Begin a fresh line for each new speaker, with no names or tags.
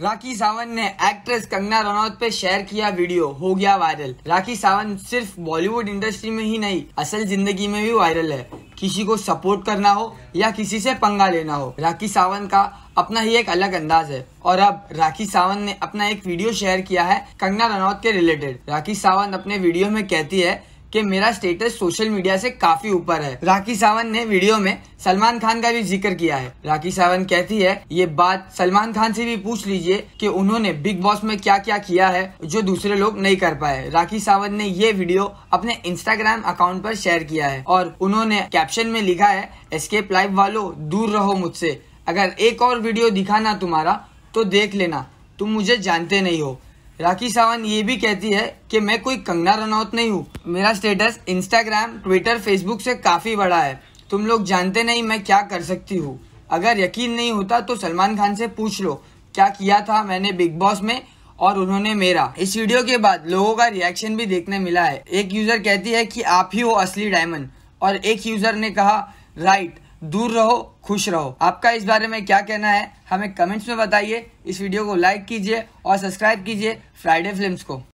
राखी सावंत ने एक्ट्रेस कंगना रनौत पे शेयर किया वीडियो हो गया वायरल राखी सावंत सिर्फ बॉलीवुड इंडस्ट्री में ही नहीं असल जिंदगी में भी वायरल है किसी को सपोर्ट करना हो या किसी से पंगा लेना हो राखी सावंत का अपना ही एक अलग अंदाज है और अब राखी सावंत ने अपना एक वीडियो शेयर किया है कंगना रनौत के रिलेटेड राखी सावंत अपने वीडियो में कहती है कि मेरा स्टेटस सोशल मीडिया से काफी ऊपर है राखी सावंत ने वीडियो में सलमान खान का भी जिक्र किया है राखी सावंत कहती है ये बात सलमान खान से भी पूछ लीजिए कि उन्होंने बिग बॉस में क्या क्या किया है जो दूसरे लोग नहीं कर पाए राखी सावंत ने ये वीडियो अपने इंस्टाग्राम अकाउंट पर शेयर किया है और उन्होंने कैप्शन में लिखा है एस्केप लाइव वालो दूर रहो मुझसे अगर एक और वीडियो दिखाना तुम्हारा तो देख लेना तुम मुझे जानते नहीं हो राखी सावंत ये भी कहती है कि मैं कोई कंगना रनौत नहीं हूँ मेरा स्टेटस इंस्टाग्राम ट्विटर फेसबुक से काफ़ी बड़ा है तुम लोग जानते नहीं मैं क्या कर सकती हूँ अगर यकीन नहीं होता तो सलमान खान से पूछ लो क्या किया था मैंने बिग बॉस में और उन्होंने मेरा इस वीडियो के बाद लोगों का रिएक्शन भी देखने मिला है एक यूजर कहती है कि आप ही हो असली डायमंड और एक यूजर ने कहा राइट दूर रहो खुश रहो आपका इस बारे में क्या कहना है हमें कमेंट्स में बताइए इस वीडियो को लाइक कीजिए और सब्सक्राइब कीजिए फ्राइडे फिल्म्स को